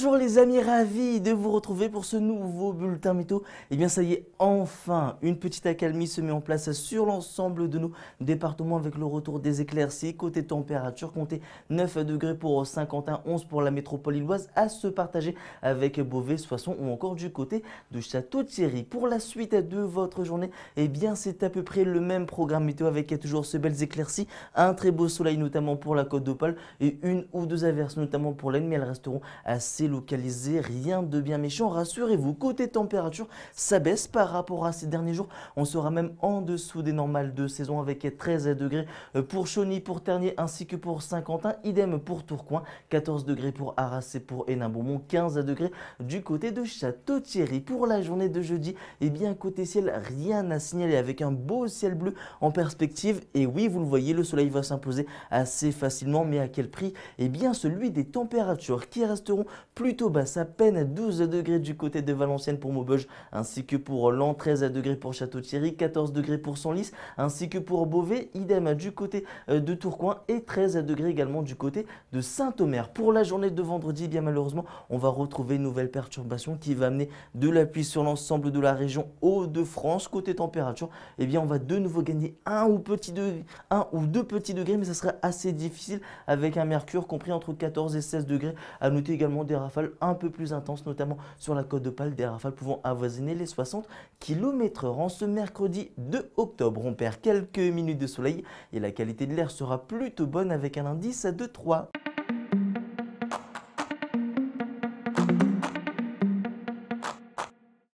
Bonjour les amis, ravi de vous retrouver pour ce nouveau bulletin météo. Et eh bien ça y est, enfin, une petite accalmie se met en place sur l'ensemble de nos départements avec le retour des éclaircies. Côté température, comptez 9 degrés pour Saint-Quentin, 11 pour la métropole illoise, à se partager avec Beauvais, Soissons ou encore du côté de Château-Thierry. Pour la suite de votre journée, et eh bien c'est à peu près le même programme météo avec toujours ces belles éclaircies, un très beau soleil notamment pour la Côte d'Opale et une ou deux averses notamment pour mais Elles resteront assez localisé rien de bien méchant. Rassurez-vous, côté température, ça baisse par rapport à ces derniers jours. On sera même en dessous des normales de saison avec 13 degrés pour Chauny, pour Ternier ainsi que pour Saint-Quentin. Idem pour Tourcoing, 14 degrés pour Arras et pour Hénin-Beaumont, 15 degrés du côté de Château-Thierry. Pour la journée de jeudi, et eh bien côté ciel, rien à signaler avec un beau ciel bleu en perspective. Et oui, vous le voyez, le soleil va s'imposer assez facilement, mais à quel prix et eh bien celui des températures qui resteront plutôt basse, à peine 12 degrés du côté de Valenciennes pour Maubeuge, ainsi que pour Lan, 13 degrés pour Château-Thierry, 14 degrés pour Senlis, ainsi que pour Beauvais, idem du côté euh, de Tourcoing et 13 degrés également du côté de Saint-Omer. Pour la journée de vendredi, bien malheureusement, on va retrouver une nouvelle perturbation qui va amener de la pluie sur l'ensemble de la région Hauts-de-France. Côté température, eh bien on va de nouveau gagner un ou, petit deux petits degrés, mais ça sera assez difficile avec un mercure compris entre 14 et 16 degrés. À noter également des un peu plus intense, notamment sur la côte de Pal, des rafales pouvant avoisiner les 60 km/h. ce mercredi 2 octobre, on perd quelques minutes de soleil et la qualité de l'air sera plutôt bonne avec un indice de 3.